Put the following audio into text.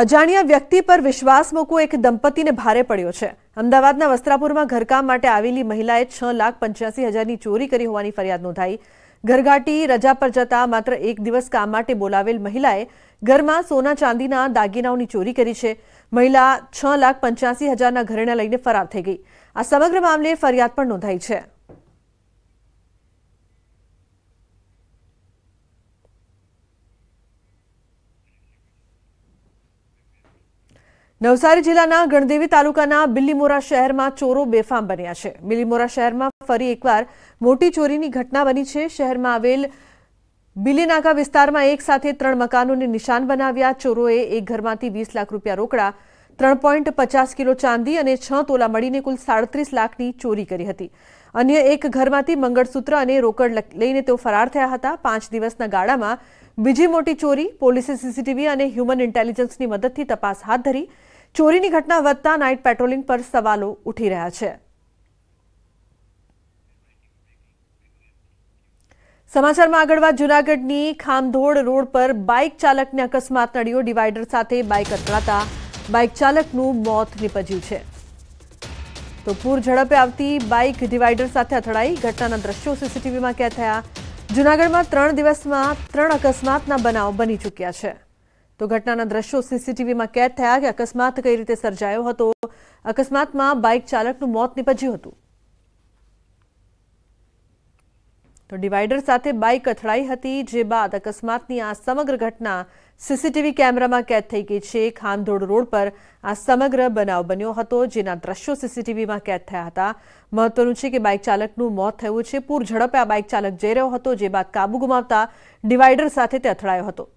અજાણ્યા વ્યક્તિ પર વિશ્વાસ મૂકવો એક દંપતીને ભારે પડ્યો છે અમદાવાદના વસ્ત્રાપુરમાં ઘરકામ માટે આવેલી મહિલાએ છ લાખ પંચ્યાસી હજારની ચોરી કરી હોવાની ફરિયાદ નોંધાઈ ઘરઘાટી રજા પર જતા માત્ર એક દિવસ કામ માટે બોલાવેલ મહિલાએ ઘરમાં સોના ચાંદીના દાગીનાઓની ચોરી કરી છે મહિલા છ લાખ પંચ્યાસી હજારના ઘરેણા લઈને ફરાર થઈ ગઈ આ સમગ્ર મામલે ફરિયાદ પણ નોંધાઈ છે નવસારી જિલ્લાના ગણદેવી તાલુકાના બિલ્લીમોરા શહેરમાં ચોરો બેફામ બન્યા છે બિલ્લીમોરા શહેરમાં ફરી એકવાર મોટી ચોરીની ઘટના બની છે શહેરમાં આવેલ બિલીનાકા વિસ્તારમાં એક સાથે ત્રણ મકાનોને નિશાન બનાવ્યા ચોરોએ એક ઘરમાંથી વીસ લાખ રૂપિયા રોકડા ત્રણ પોઈન્ટ પચાસ કિલો ચાંદી અને છ તોલા મળીને કુલ સાડત્રીસ લાખની ચોરી કરી હતી અન્ય એક ઘરમાંથી મંગળસૂત્ર અને રોકડ લઈને તેઓ ફરાર થયા હતા પાંચ દિવસના ગાળામાં બીજી મોટી ચોરી પોલીસે સીસીટીવી અને હ્યુમન ઇન્ટેલિજન્સની મદદથી તપાસ હાથ ધરી ચોરીની ઘટના વધતા નાઇટ પેટ્રોલિંગ પર સવાલો ઉઠી રહ્યા છે સમાચારમાં આગળ વાત જૂનાગઢની ખામધોડ રોડ પર બાઇક ચાલકને અકસ્માત નડ્યો ડિવાઈડર સાથે બાઇક અથડાતા બાઇક ચાલકનું મોત નિપજ્યું છે તો પૂર ઝડપે આવતી બાઇક ડિવાઈડર સાથે અથડાઈ ઘટનાના દ્રશ્યો સીસીટીવીમાં કેદ થયા જૂનાગઢમાં ત્રણ દિવસમાં ત્રણ અકસ્માતના બનાવ બની ચૂક્યા છે તો ઘટનાના દ્રશ્યો સીસીટીવીમાં કેદ થયા કે અકસ્માત કઈ રીતે સર્જાયો હતો અકસ્માતમાં બાઇક ચાલકનું મોત નીપજ્યું હતું તો ડિવાઈડર સાથે બાઇક અથડાઈ હતી જે બાદ અકસ્માતની આ સમગ્ર ઘટના સીસીટીવી કેમેરામાં કેદ થઈ ગઈ છે ખાનધોડ રોડ પર આ સમગ્ર બનાવ બન્યો હતો જેના દ્રશ્યો સીસીટીવીમાં કેદ થયા હતા મહત્વનું છે કે બાઇક ચાલકનું મોત થયું છે પૂર ઝડપે આ બાઇક ચાલક જઈ રહ્યો હતો જે બાદ કાબુ ગુમાવતા ડિવાઈડર સાથે તે અથડાયો હતો